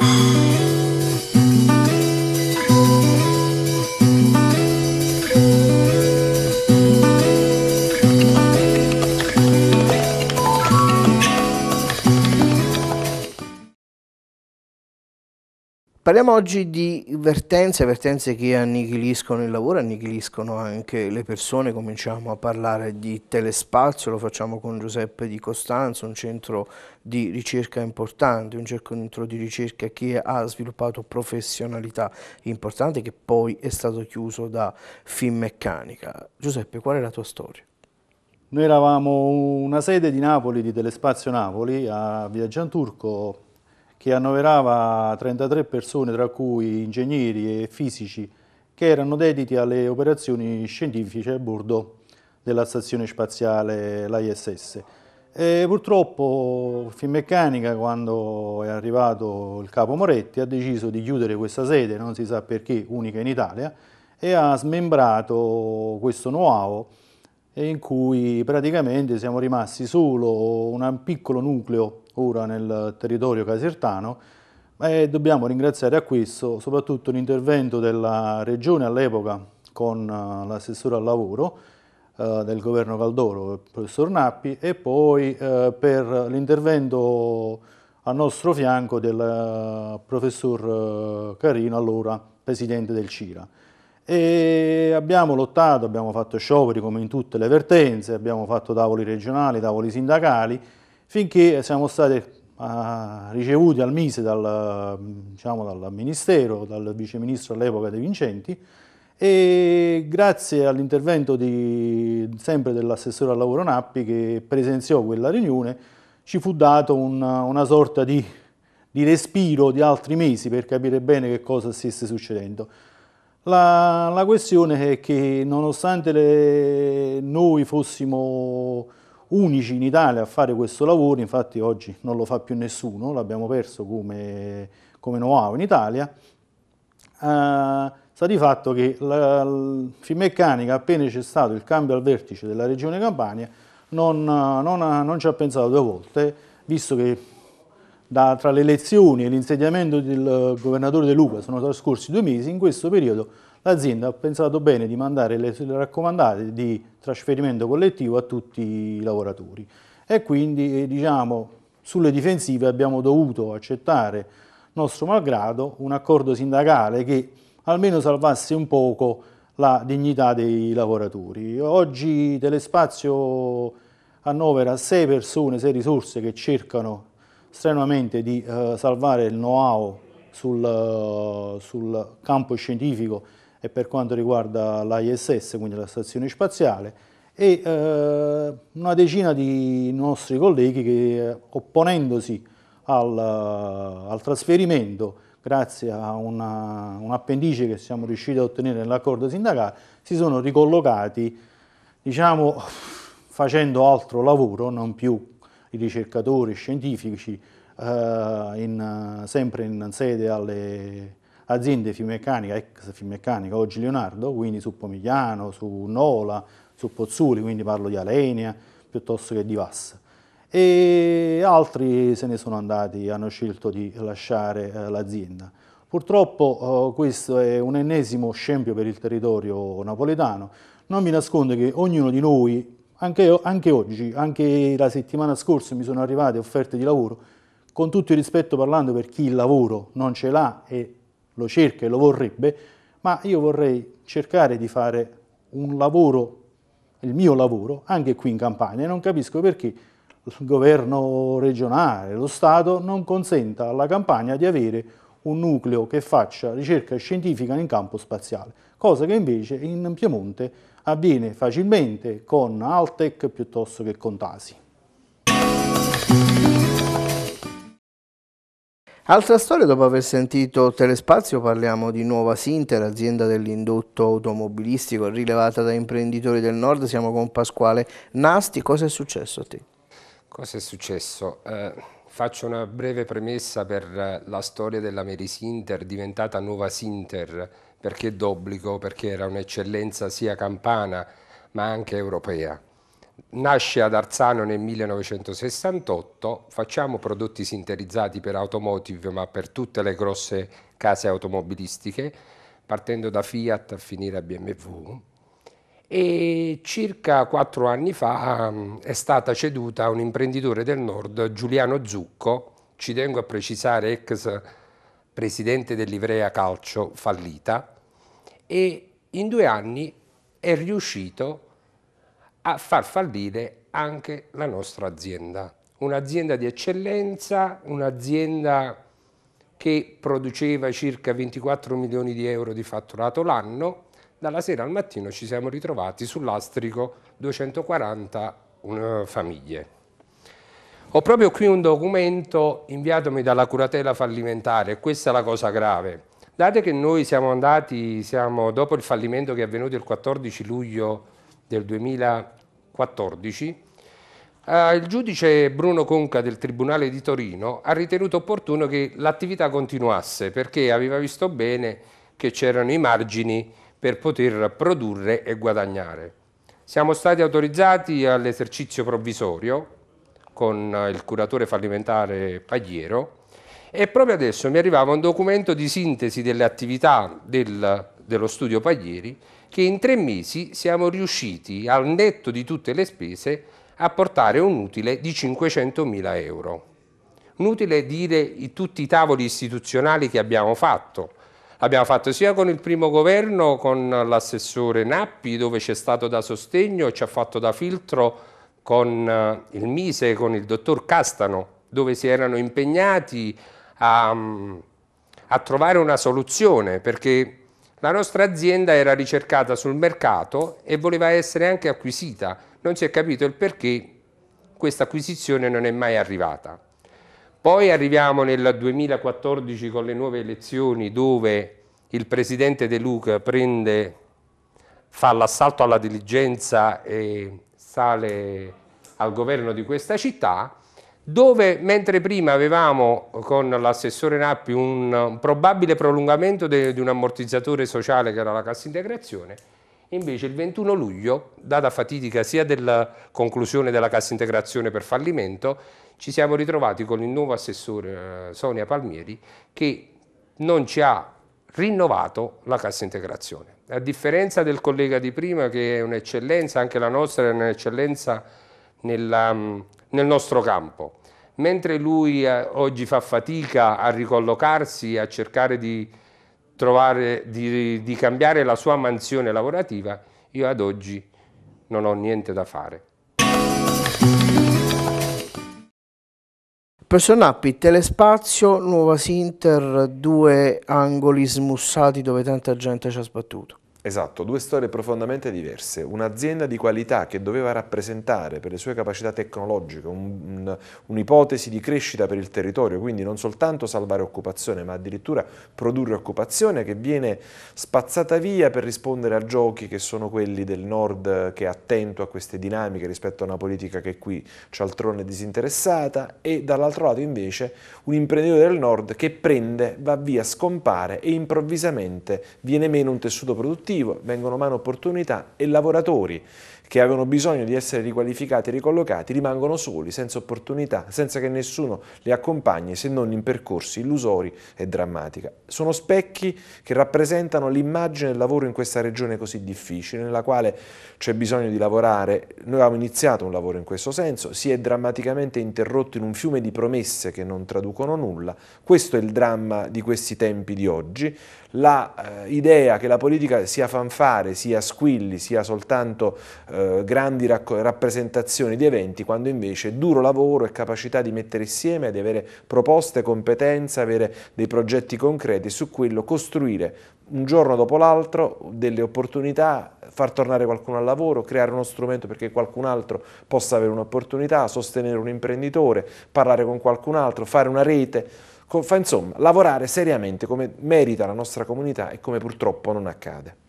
Thank you. Parliamo oggi di vertenze, vertenze che annichiliscono il lavoro, annichiliscono anche le persone, cominciamo a parlare di telespazio, lo facciamo con Giuseppe di Costanzo, un centro di ricerca importante, un centro di ricerca che ha sviluppato professionalità importante che poi è stato chiuso da Finmeccanica. Giuseppe, qual è la tua storia? Noi eravamo una sede di Napoli, di Telespazio Napoli, a Via Gianturco, che annoverava 33 persone, tra cui ingegneri e fisici, che erano dediti alle operazioni scientifiche a bordo della stazione spaziale, l'ISS. E purtroppo Finmeccanica, quando è arrivato il capo Moretti, ha deciso di chiudere questa sede, non si sa perché, unica in Italia, e ha smembrato questo know-how in cui praticamente siamo rimasti solo un piccolo nucleo ora nel territorio casertano e dobbiamo ringraziare a questo soprattutto l'intervento della Regione all'epoca con eh, l'assessore al lavoro eh, del governo Caldoro, il professor Nappi, e poi eh, per l'intervento a nostro fianco del eh, professor eh, Carino, allora presidente del CIRA. E abbiamo lottato, abbiamo fatto scioperi come in tutte le vertenze, abbiamo fatto tavoli regionali, tavoli sindacali, finché siamo stati uh, ricevuti al Mise dal, diciamo, dal Ministero, dal viceministro all'epoca De Vincenti, e grazie all'intervento sempre dell'assessore al lavoro Nappi che presenziò quella riunione ci fu dato una, una sorta di, di, respiro di altri mesi per capire bene che cosa stesse succedendo. La, la questione è che nonostante le, noi fossimo unici in Italia a fare questo lavoro, infatti oggi non lo fa più nessuno, l'abbiamo perso come, come know-how in Italia, eh, sta di fatto che la, la Finmeccanica, appena c'è stato il cambio al vertice della regione Campania, non, non, ha, non ci ha pensato due volte, visto che da, tra le elezioni e l'insediamento del eh, governatore De Luca sono trascorsi due mesi, in questo periodo l'azienda ha pensato bene di mandare le raccomandate di trasferimento collettivo a tutti i lavoratori e quindi eh, diciamo sulle difensive abbiamo dovuto accettare nostro malgrado un accordo sindacale che almeno salvasse un poco la dignità dei lavoratori. Oggi Telespazio annovera sei persone, sei risorse che cercano strenuamente di eh, salvare il know-how sul, eh, sul campo scientifico e per quanto riguarda l'ISS, quindi la stazione spaziale, e eh, una decina di nostri colleghi che eh, opponendosi al, eh, al trasferimento grazie a una, un appendice che siamo riusciti a ottenere nell'accordo sindacale, si sono ricollocati diciamo, facendo altro lavoro, non più i ricercatori scientifici, eh, in, sempre in sede alle aziende Fiumeccanica, ex Fiumeccanica, oggi Leonardo, quindi su Pomigliano, su Nola, su Pozzuli, quindi parlo di Alenia piuttosto che di Vassa. E altri se ne sono andati, hanno scelto di lasciare eh, l'azienda. Purtroppo eh, questo è un ennesimo scempio per il territorio napoletano. Non mi nascondo che ognuno di noi, anche, anche oggi, anche la settimana scorsa mi sono arrivate offerte di lavoro, con tutto il rispetto parlando per chi il lavoro non ce l'ha e lo cerca e lo vorrebbe, ma io vorrei cercare di fare un lavoro, il mio lavoro, anche qui in Campania. Non capisco perché il governo regionale, lo Stato, non consenta alla Campania di avere un nucleo che faccia ricerca scientifica in campo spaziale, cosa che invece in Piemonte avviene facilmente con Altec piuttosto che con Tasi. Altra storia, dopo aver sentito Telespazio parliamo di Nuova Sinter, azienda dell'indotto automobilistico rilevata da imprenditori del nord, siamo con Pasquale Nasti, cosa è successo a te? Cosa è successo? Eh, faccio una breve premessa per eh, la storia della Merisinter diventata Nuova Sinter, perché d'obbligo, perché era un'eccellenza sia campana ma anche europea. Nasce ad Arzano nel 1968, facciamo prodotti sintetizzati per automotive ma per tutte le grosse case automobilistiche, partendo da Fiat a finire a BMW e circa quattro anni fa mm, è stata ceduta a un imprenditore del nord, Giuliano Zucco, ci tengo a precisare ex presidente dell'Ivrea Calcio fallita, e in due anni è riuscito a far fallire anche la nostra azienda. Un'azienda di eccellenza, un'azienda che produceva circa 24 milioni di euro di fatturato l'anno, dalla sera al mattino ci siamo ritrovati sull'astrico 240 eh, famiglie. Ho proprio qui un documento inviatomi dalla curatela fallimentare, questa è la cosa grave. Date che noi siamo andati, siamo, dopo il fallimento che è avvenuto il 14 luglio del 2014, eh, il giudice Bruno Conca del Tribunale di Torino ha ritenuto opportuno che l'attività continuasse perché aveva visto bene che c'erano i margini per poter produrre e guadagnare. Siamo stati autorizzati all'esercizio provvisorio con eh, il curatore fallimentare Pagliero e proprio adesso mi arrivava un documento di sintesi delle attività del dello studio Paglieri che in tre mesi siamo riusciti, al netto di tutte le spese, a portare un utile di 500.000 euro. Inutile dire i, tutti i tavoli istituzionali che abbiamo fatto. L'abbiamo fatto sia con il primo governo, con l'assessore Nappi, dove c'è stato da sostegno, ci ha fatto da filtro con eh, il Mise, con il dottor Castano, dove si erano impegnati a, mm, a trovare una soluzione, perché la nostra azienda era ricercata sul mercato e voleva essere anche acquisita, non si è capito il perché questa acquisizione non è mai arrivata. Poi arriviamo nel 2014 con le nuove elezioni dove il presidente De Luca prende, fa l'assalto alla diligenza e sale al governo di questa città dove mentre prima avevamo con l'assessore Nappi un probabile prolungamento di un ammortizzatore sociale che era la cassa integrazione, invece il 21 luglio, data fatidica sia della conclusione della cassa integrazione per fallimento, ci siamo ritrovati con il nuovo assessore eh, Sonia Palmieri che non ci ha rinnovato la cassa integrazione. A differenza del collega di prima che è un'eccellenza, anche la nostra è un'eccellenza nella mm, nel nostro campo. Mentre lui eh, oggi fa fatica a ricollocarsi, a cercare di, trovare, di, di cambiare la sua mansione lavorativa, io ad oggi non ho niente da fare. Professor Nappi, Telespazio, Nuova Sinter, due angoli smussati dove tanta gente ci ha sbattuto. Esatto, due storie profondamente diverse. Un'azienda di qualità che doveva rappresentare per le sue capacità tecnologiche un'ipotesi un, un di crescita per il territorio, quindi non soltanto salvare occupazione, ma addirittura produrre occupazione che viene spazzata via per rispondere a giochi che sono quelli del nord che è attento a queste dinamiche rispetto a una politica che qui cialtrone disinteressata e dall'altro lato invece un imprenditore del nord che prende, va via, scompare e improvvisamente viene meno un tessuto produttivo produttivo, vengono mano opportunità e lavoratori che avevano bisogno di essere riqualificati e ricollocati rimangono soli, senza opportunità, senza che nessuno li accompagni se non in percorsi illusori e drammatici. Sono specchi che rappresentano l'immagine del lavoro in questa regione così difficile, nella quale c'è bisogno di lavorare. Noi avevamo iniziato un lavoro in questo senso, si è drammaticamente interrotto in un fiume di promesse che non traducono nulla. Questo è il dramma di questi tempi di oggi. L'idea eh, che la politica sia fanfare, sia squilli, sia soltanto eh, eh, grandi rappresentazioni di eventi, quando invece duro lavoro e capacità di mettere insieme, di avere proposte, competenze, avere dei progetti concreti su quello costruire un giorno dopo l'altro delle opportunità, far tornare qualcuno al lavoro, creare uno strumento perché qualcun altro possa avere un'opportunità, sostenere un imprenditore, parlare con qualcun altro, fare una rete insomma, lavorare seriamente come merita la nostra comunità e come purtroppo non accade.